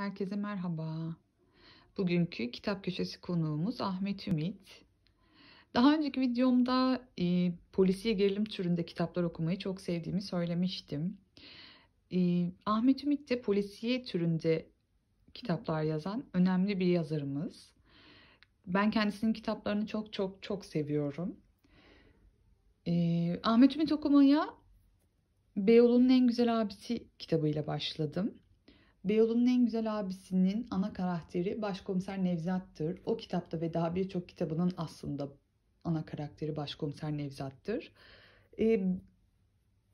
Herkese merhaba. Bugünkü kitap köşesi konuğumuz Ahmet Ümit. Daha önceki videomda e, polisiye gerilim türünde kitaplar okumayı çok sevdiğimi söylemiştim. E, Ahmet Ümit de polisiye türünde kitaplar yazan önemli bir yazarımız. Ben kendisinin kitaplarını çok çok çok seviyorum. E, Ahmet Ümit okumaya Beyoğlu'nun en güzel abisi kitabıyla başladım. Beyoğlu'nun en güzel abisinin ana karakteri başkomiser Nevzat'tır. O kitapta ve daha birçok kitabının aslında ana karakteri başkomiser Nevzat'tır. E,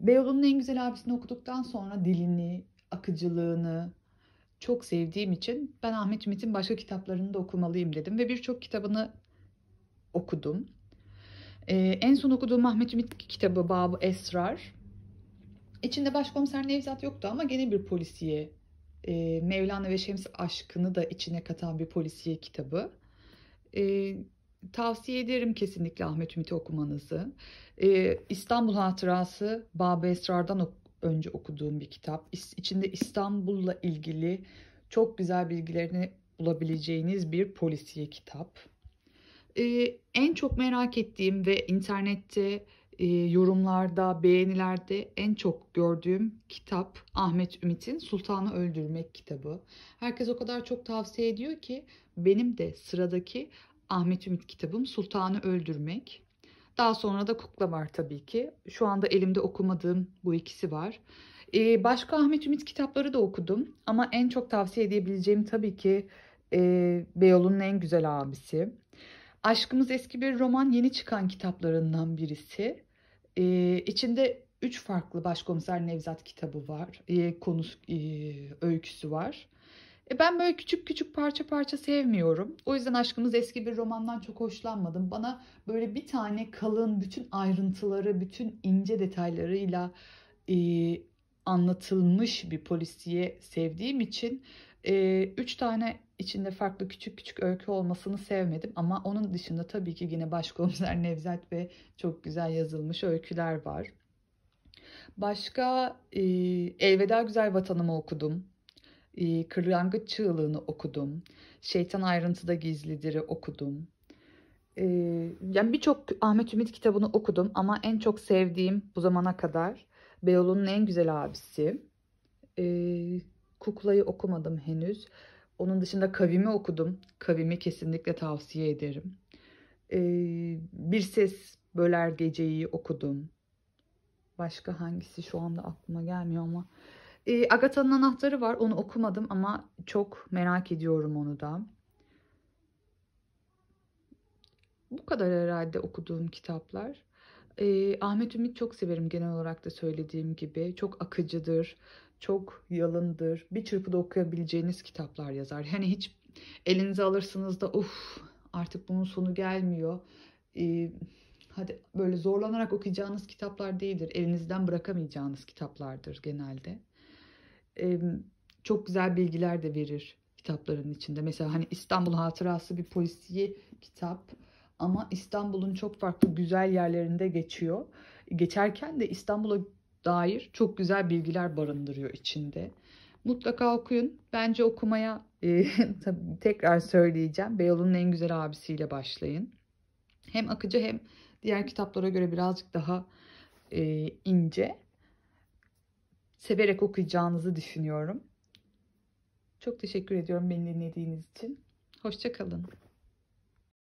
Beyoğlu'nun en güzel abisini okuduktan sonra dilini, akıcılığını çok sevdiğim için ben Ahmet Ümit'in başka kitaplarını da okumalıyım dedim ve birçok kitabını okudum. E, en son okuduğum Ahmet Ümit kitabı Babu Esrar. İçinde başkomiser Nevzat yoktu ama gene bir polisiye e, Mevlana ve Şems aşkını da içine katan bir polisiye kitabı. E, tavsiye ederim kesinlikle Ahmet Ümit'i okumanızı. E, İstanbul Hatırası Babe Esrar'dan ok önce okuduğum bir kitap. İçinde İstanbul'la ilgili çok güzel bilgilerini bulabileceğiniz bir polisiye kitap. Ee, en çok merak ettiğim ve internette e, yorumlarda, beğenilerde en çok gördüğüm kitap Ahmet Ümit'in Sultanı Öldürmek kitabı. Herkes o kadar çok tavsiye ediyor ki benim de sıradaki Ahmet Ümit kitabım Sultanı Öldürmek. Daha sonra da Kukla var tabii ki. Şu anda elimde okumadığım bu ikisi var. Ee, başka Ahmet Ümit kitapları da okudum. Ama en çok tavsiye edebileceğim tabii ki e, Beyoğlu'nun en güzel abisi. Aşkımız eski bir roman yeni çıkan kitaplarından birisi. Ee, içinde üç farklı başkomiser Nevzat kitabı var, e, konusu, e, öyküsü var. E, ben böyle küçük küçük parça parça sevmiyorum. O yüzden Aşkımız Eski bir romandan çok hoşlanmadım. Bana böyle bir tane kalın, bütün ayrıntıları, bütün ince detaylarıyla e, anlatılmış bir polisiye sevdiğim için e, üç tane içinde farklı küçük küçük öykü olmasını sevmedim ama onun dışında tabii ki yine başkomiser Nevzat ve çok güzel yazılmış öyküler var. Başka e, Elveda Güzel Vatanımı okudum. E, Kırlangıç Çığlığını okudum. Şeytan Ayrıntıda Gizlidir'i okudum. E, yani birçok Ahmet Ümit kitabını okudum ama en çok sevdiğim bu zamana kadar Beyoğlu'nun en güzel abisi. E, Kukla'yı okumadım henüz. Onun dışında Kavim'i okudum. Kavim'i kesinlikle tavsiye ederim. Ee, Bir Ses Böler Geceyi okudum. Başka hangisi şu anda aklıma gelmiyor ama. Ee, Agatha'nın Anahtarı var. Onu okumadım ama çok merak ediyorum onu da. Bu kadar herhalde okuduğum kitaplar e, Ahmet Ümit çok severim genel olarak da söylediğim gibi. Çok akıcıdır, çok yalındır. Bir çırpıda okuyabileceğiniz kitaplar yazar. Hani hiç elinize alırsınız da uff artık bunun sonu gelmiyor. E, hadi böyle zorlanarak okuyacağınız kitaplar değildir. Elinizden bırakamayacağınız kitaplardır genelde. E, çok güzel bilgiler de verir kitapların içinde. Mesela hani İstanbul Hatırası bir polisiye kitap ama İstanbul'un çok farklı güzel yerlerinde geçiyor. Geçerken de İstanbul'a dair çok güzel bilgiler barındırıyor içinde. Mutlaka okuyun. Bence okumaya e, tabii tekrar söyleyeceğim. Beyoğlu'nun en güzel abisiyle başlayın. Hem akıcı hem diğer kitaplara göre birazcık daha e, ince. Severek okuyacağınızı düşünüyorum. Çok teşekkür ediyorum beni dinlediğiniz için. Hoşçakalın.